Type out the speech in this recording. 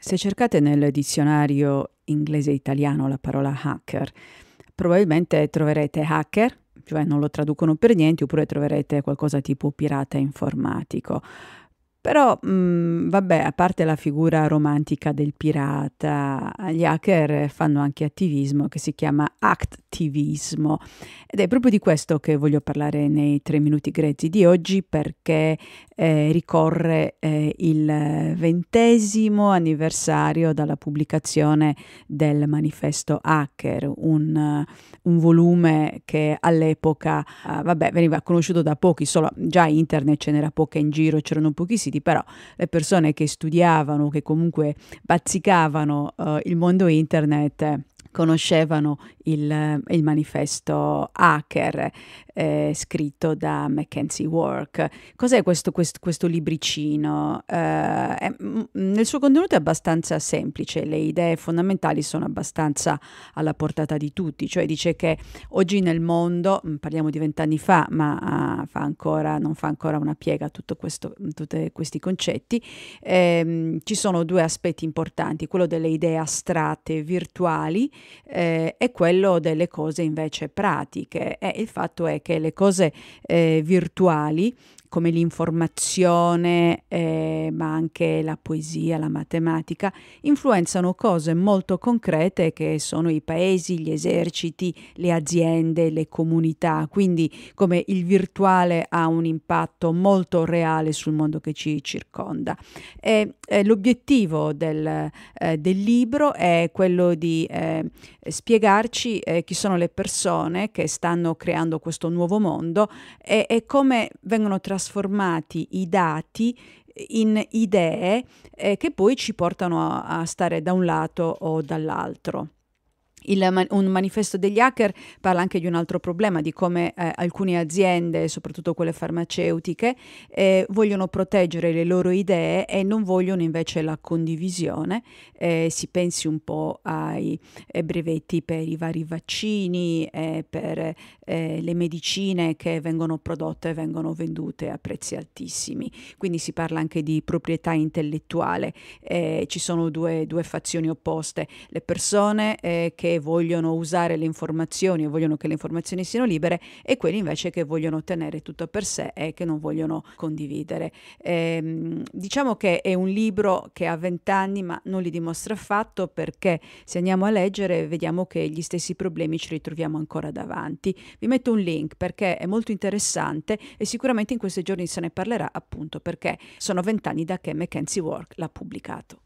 Se cercate nel dizionario inglese-italiano la parola hacker, probabilmente troverete hacker, cioè non lo traducono per niente, oppure troverete qualcosa tipo pirata informatico. Però, mh, mm, vabbè, a parte la figura romantica del pirata, gli hacker fanno anche attivismo che si chiama activismo. Ed è proprio di questo che voglio parlare nei tre minuti grezzi di oggi perché eh, ricorre eh, il ventesimo anniversario dalla pubblicazione del manifesto Hacker, un, un volume che all'epoca eh, vabbè, veniva conosciuto da pochi, solo già internet ce n'era poca in giro, c'erano pochi siti, però le persone che studiavano, che comunque bazzicavano eh, il mondo internet, conoscevano il, il, manifesto hacker eh, scritto da Mackenzie Work. Cos'è questo, questo, questo libricino? Eh, è, mm, nel suo contenuto è abbastanza semplice, le idee fondamentali sono abbastanza alla portata di tutti, cioè dice che oggi nel mondo, mm, parliamo di vent'anni fa, ma ah, fa ancora, non fa ancora una piega a tutti questi concetti, ehm, ci sono due aspetti importanti, quello delle idee astratte, virtuali eh, e quello delle cose invece pratiche. E il fatto è che che le cose eh, virtuali come l'informazione, eh, ma anche la poesia, la matematica, influenzano cose molto concrete che sono i paesi, gli eserciti, le aziende, le comunità. Quindi come il virtuale ha un impatto molto reale sul mondo che ci circonda. E, eh, l'obiettivo del, eh, del, libro è quello di eh, spiegarci eh, chi sono le persone che stanno creando questo nuovo mondo e, e come vengono trasformate trasformati i dati in idee eh, che poi ci portano a, a stare da un lato o dall'altro. Il, un manifesto degli hacker parla anche di un altro problema, di come eh, alcune aziende, soprattutto quelle farmaceutiche, eh, vogliono proteggere le loro idee e non vogliono invece la condivisione. Eh, si pensi un po' ai, ai eh, brevetti per i vari vaccini, eh, per eh, le medicine che vengono prodotte e vengono vendute a prezzi altissimi. Quindi si parla anche di proprietà intellettuale. ci sono due, due fazioni opposte, le persone che vogliono usare le informazioni e vogliono che le informazioni siano libere e quelli invece che vogliono tenere tutto per sé e che non vogliono condividere. Ehm, diciamo che è un libro che ha vent'anni ma non li dimostra affatto perché se andiamo a leggere vediamo che gli stessi problemi ci ritroviamo ancora davanti. Vi metto un link perché è molto interessante e sicuramente in questi giorni se ne parlerà appunto perché sono vent'anni da che McKenzie Work l'ha pubblicato.